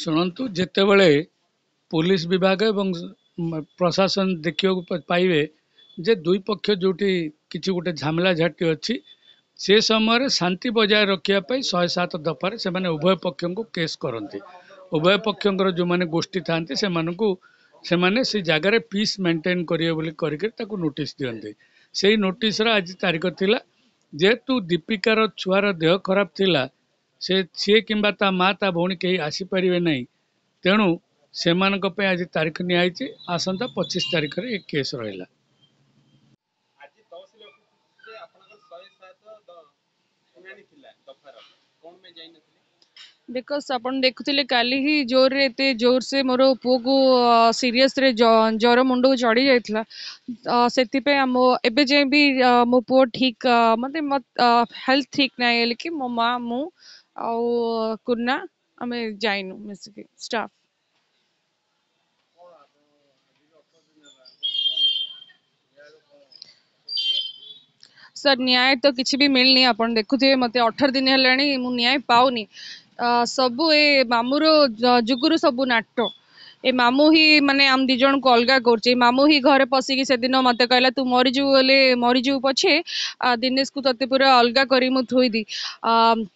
ଶୁଣନ୍ତୁ ଯେତେବେଳେ ପୋଲିସ ବିଭାଗ ଏବଂ ପ୍ରଶାସନ ଦେଖିବାକୁ ପାଇବେ ଯେ ଦୁଇ ପକ୍ଷ ଯେଉଁଠି କିଛି ଗୋଟେ ଝାମଲା ଝାଟି ଅଛି ସେ ସମୟରେ ଶାନ୍ତି ବଜାୟ ରଖିବା ପାଇଁ ଶହେ ସାତ ଦଫାରେ ସେମାନେ ଉଭୟ ପକ୍ଷଙ୍କୁ କେସ୍ କରନ୍ତି ଉଭୟ ପକ୍ଷଙ୍କର ଯେଉଁମାନେ ଗୋଷ୍ଠୀ ଥାଆନ୍ତି ସେମାନଙ୍କୁ ସେମାନେ ସେ ଜାଗାରେ ପିସ୍ ମେଣ୍ଟେନ୍ କରିବେ ବୋଲି କରିକି ତାକୁ ନୋଟିସ୍ ଦିଅନ୍ତି ସେଇ ନୋଟିସ୍ର ଆଜି ତାରିଖ ଥିଲା ଯେହେତୁ ଦୀପିକାର ଛୁଆର ଦେହ ଖରାପ ଥିଲା ସେ ସିଏ କିମ୍ବା ତା ମା ତା ଭଉଣୀ କେହି ଆସିପାରିବେ ନାହିଁ ତେଣୁ ସେମାନଙ୍କ ପାଇଁ ଆଜି ତାରିଖ ନିଆହେଇଛି ଆସନ୍ତା ପଚିଶ ତାରିଖରେ ଏ କେସ୍ ରହିଲା ଥିଲା ଦଫାର କଣ ପାଇଁ ଯାଇନଥିଲେ देख आप देखुले कल ही जोर एत जोर से मोर पु को सीरीयस ज्वर मुंड को चढ़ी जाता से मो जाए भी पु ठीक मत हेल्थ ठीक ना कि मो माँ मुना आम जाइन मिसिक स्टाफ सर न्याय तो किसी भी मिलनी आप देखु मत अठर दिन है मुझे पाऊनी ସବୁ ଏ ମାମୁଁର ଯୁଗରୁ ସବୁ ନାଟ ଏ ମାମୁଁ ହିଁ ମାନେ ଆମ ଦି ଜଣଙ୍କୁ ଅଲଗା କରୁଛି ମାମୁଁ ହିଁ ଘରେ ପଶିକି ସେଦିନ ମତେ କହିଲା ତୁ ମରିଯିବୁ ହେଲେ ମରିଯିବୁ ପଛେ ଦିନେଶକୁ ତୋତେ ପୁରା ଅଲଗା କରି ମୁଁ ଥୋଇଦି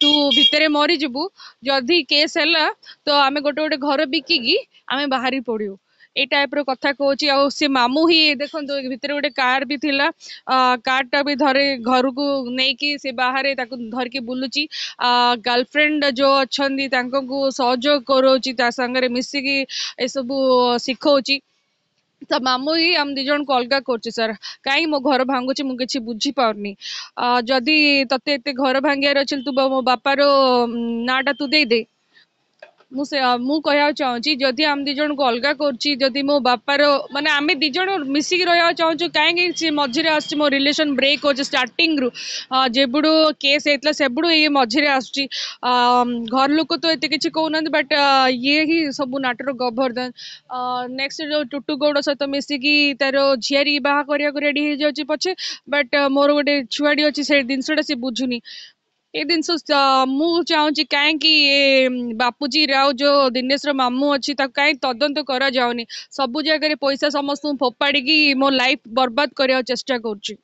ତୁ ଭିତରେ ମରିଯିବୁ ଯଦି କେସ୍ ହେଲା ତ ଆମେ ଗୋଟେ ଗୋଟେ ଘର ବିକିକି ଆମେ ବାହାରି ପଡ଼ିବୁ ये टाइप रहा कह सी मामू ही देखो भितर गोटे कार भी थी आ, कार टा भी धरे घर को नहीं कि बाहर धरिकी बुलू गर्लफ्रेंड जो अच्छा सहयोग कर मिसिकी ए सबू शिखी तो मामू ही आम दिज को अलग कर कहीं मो घर भांगू मुझे किसी बुझी पार नहीं जदि तत्ते घर भांगार अच्छे तू मो बापार नाटा तू दे दे मुझ कह चाहिए जदि आम दिज को अलग करो बापार मानते आम दिज मिसिक रहा चाहूँ कहीं मझे आस रिलेसन ब्रेक हो स्टार्टिंग रु जेबू केस होता से मझे आस घर लोक तो ये कि कहना बट ये ही सब नाटर गभर दें नेक्स्ट जो टुटु गौड़ सहित मिसिकी तार झीरी बाहर करवाक रेडी हो जाए पचे बट मोर गोटे छुआटी अच्छे से जिनसा सी बुझुनी ଏ ଜିନିଷ ମୁଁ ଚାହୁଁଛି କାହିଁକି ବାପୁଜୀ ରାଓ ଯେଉଁ ଦିନେଶର ମାମୁଁ ଅଛି ତାକୁ କାହିଁକି ତଦନ୍ତ କରାଯାଉନି ସବୁ ଜାଗାରେ ପଇସା ସମସ୍ତଙ୍କୁ ଫୋପାଡ଼ିକି ମୋ ଲାଇଫ୍ ବର୍ବାଦ କରିବାକୁ ଚେଷ୍ଟା କରୁଛି